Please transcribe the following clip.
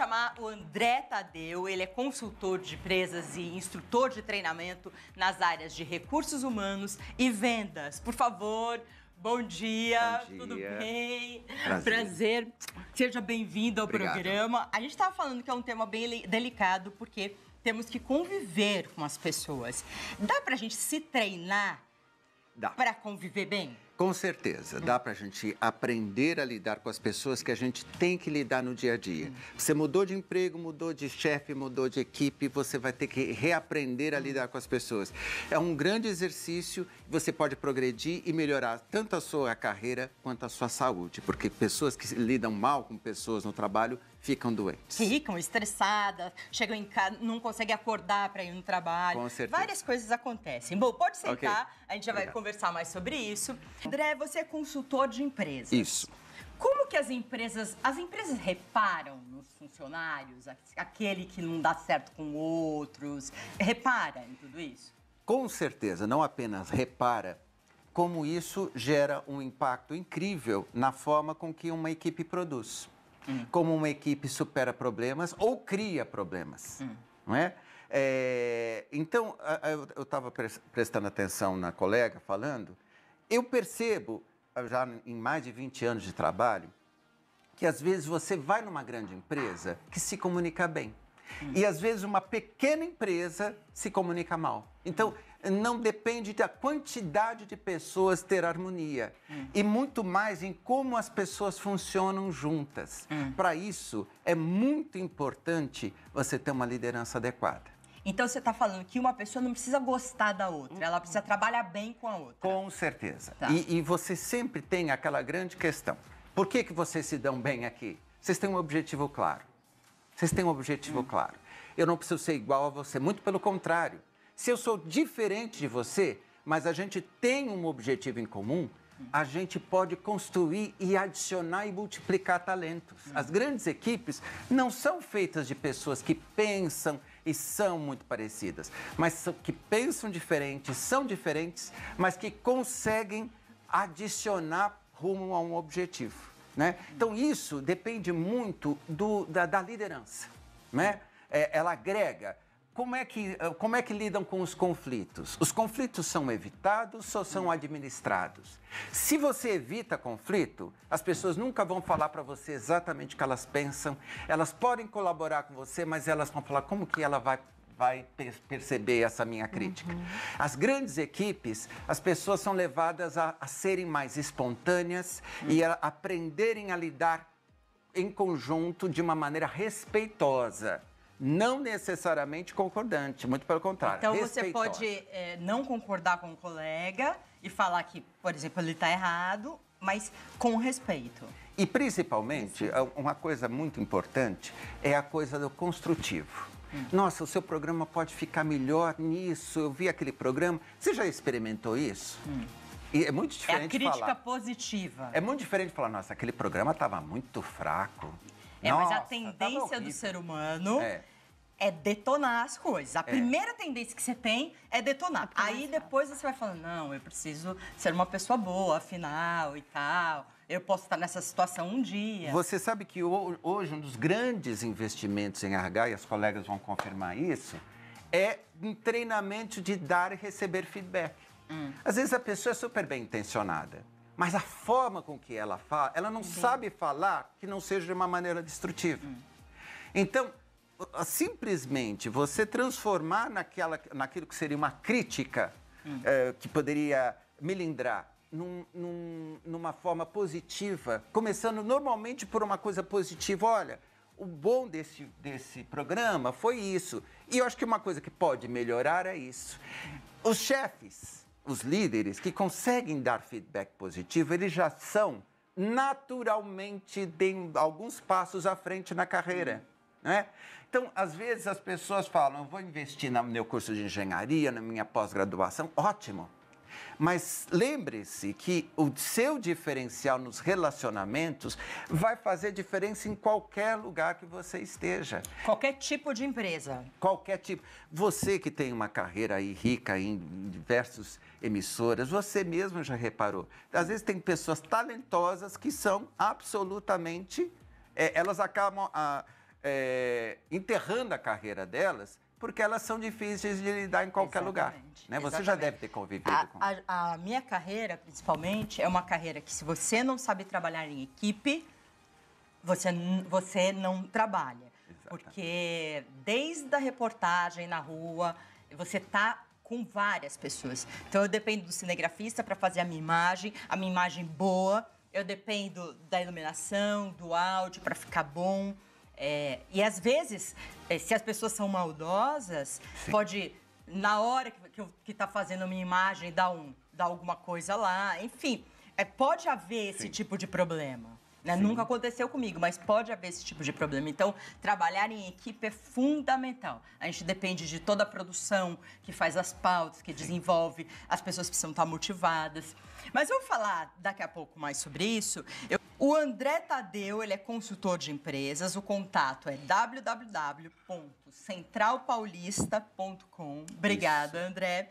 chamar o André Tadeu, ele é consultor de empresas e instrutor de treinamento nas áreas de recursos humanos e vendas. Por favor, Bom dia, Bom dia, tudo bem? Prazer. Prazer. Seja bem-vindo ao Obrigado. programa. A gente estava falando que é um tema bem delicado, porque temos que conviver com as pessoas. Dá para a gente se treinar para conviver bem? Com certeza, dá para a gente aprender a lidar com as pessoas que a gente tem que lidar no dia a dia. Você mudou de emprego, mudou de chefe, mudou de equipe, você vai ter que reaprender a lidar com as pessoas. É um grande exercício, você pode progredir e melhorar tanto a sua carreira quanto a sua saúde, porque pessoas que lidam mal com pessoas no trabalho ficam doentes. Ficam estressadas, chegam em casa, não conseguem acordar para ir no trabalho. Com certeza. Várias coisas acontecem. Bom, pode sentar, okay. a gente já vai Obrigado. conversar mais sobre isso. André, você é consultor de empresas. Isso. Como que as empresas, as empresas reparam nos funcionários, aquele que não dá certo com outros, repara em tudo isso? Com certeza, não apenas repara, como isso gera um impacto incrível na forma com que uma equipe produz hum. como uma equipe supera problemas ou cria problemas, hum. não é? é então, eu estava prestando atenção na colega falando, eu percebo, ah, já em mais de 20 anos de trabalho, que às vezes você vai numa grande empresa que se comunica bem. Hum. E às vezes uma pequena empresa se comunica mal. Então, não depende da quantidade de pessoas ter harmonia. Hum. E muito mais em como as pessoas funcionam juntas. Hum. Para isso, é muito importante você ter uma liderança adequada. Então você está falando que uma pessoa não precisa gostar da outra, ela precisa trabalhar bem com a outra. Com certeza. Tá. E, e, você sempre tem aquela grande questão: por que, que vocês se dão bem aqui? Vocês têm um objetivo claro. Vocês têm um objetivo claro. Eu não preciso ser igual a você, muito pelo contrário. Se eu sou diferente de você, mas a gente tem um objetivo em comum, a gente pode construir e adicionar e multiplicar talentos. As grandes equipes não são feitas de pessoas que pensam e são muito parecidas, mas são, que pensam diferentes, são diferentes, mas que conseguem adicionar rumo a um objetivo. Né? Então, isso depende muito do, da, da liderança. Né? É, ela agrega. Como é, que, eh, como é que lidam com os conflitos? Os conflitos são evitados ou são administrados? Se você evita conflito, as pessoas nunca vão falar para você exatamente o que elas pensam. Elas podem colaborar com você, mas elas vão falar como que ela vai vai per perceber essa minha crítica. Uhum. As grandes equipes, as pessoas são levadas a, a serem mais espontâneas uhum. e a aprenderem a lidar em conjunto de uma maneira respeitosa não necessariamente concordante, muito pelo contrário. Então você pode é, não concordar com o colega e falar que, por exemplo, ele está errado, mas com respeito. E principalmente, é uma coisa muito importante é a coisa do construtivo. Hum. Nossa, o seu programa pode ficar melhor nisso. Eu vi aquele programa. Você já experimentou isso? Hum. E é muito diferente. É a crítica falar. positiva. É muito diferente falar, nossa, aquele programa estava muito fraco. É, nossa, mas a tendência do ser humano. É. é detonar as coisas. A é. primeira tendência que você tem é, é detonar. Aí depois você vai falando, não, eu preciso ser uma pessoa boa, afinal e tal eu posso estar nessa situação um dia. Você sabe que hoje um dos grandes investimentos em RH, e as colegas vão confirmar isso, é um treinamento de dar e receber feedback. Hum. Às vezes a pessoa é super bem intencionada, mas a forma com que ela fala, ela não sabe falar que não seja de uma maneira destrutiva. Hum. Então, simplesmente você transformar naquela, naquilo que seria uma crítica hum. Eh, que poderia melindrar num, num, numa forma positiva, começando normalmente por uma coisa positiva. Olha, o bom desse, desse programa foi isso. E eu acho que uma coisa que pode melhorar é isso. Os chefes, os líderes que conseguem dar feedback positivo, eles já são naturalmente têm alguns passos à frente na carreira. Uhum. Né? Então, às vezes as pessoas falam: eu vou investir no meu curso de engenharia, na minha pós-graduação, ótimo. Mas lembre-se que o seu diferencial nos relacionamentos vai fazer diferença em qualquer lugar que você esteja. Qualquer tipo de empresa. Qualquer tipo. Você que tem uma carreira aí rica em diversos emissoras, você mesmo já reparou. Às vezes tem pessoas talentosas que são absolutamente. É, elas acabam a, ah, é, eh, enterrando a carreira delas porque elas são difíceis de lidar em qualquer Exatamente. lugar. Né? Você Exatamente. já deve ter convivido a, com a, a minha carreira, principalmente, é uma carreira que se você não sabe trabalhar em equipe, você, você não trabalha. Exatamente. Porque desde a reportagem na rua, você está com várias pessoas. Então eu dependo do cinegrafista para fazer a minha imagem, a minha imagem boa. Eu dependo da iluminação, do áudio para ficar bom. É, e às vezes, é, se as pessoas são maldosas, Sim. pode, na hora que, que, tá fazendo uma imagem, dar, um, dar alguma coisa lá, enfim. É, pode haver esse Sim. tipo de problema. Né? Nunca aconteceu comigo, mas pode haver esse tipo de problema. Então, trabalhar em equipe é fundamental. A gente depende de toda a produção que faz as pautas, que Sim. desenvolve, as pessoas precisam estar motivadas. Mas vamos falar daqui a pouco mais sobre isso. Eu... O André Tadeu, ele é consultor de empresas. O contato é www.centralpaulista.com. Obrigada, Isso. André.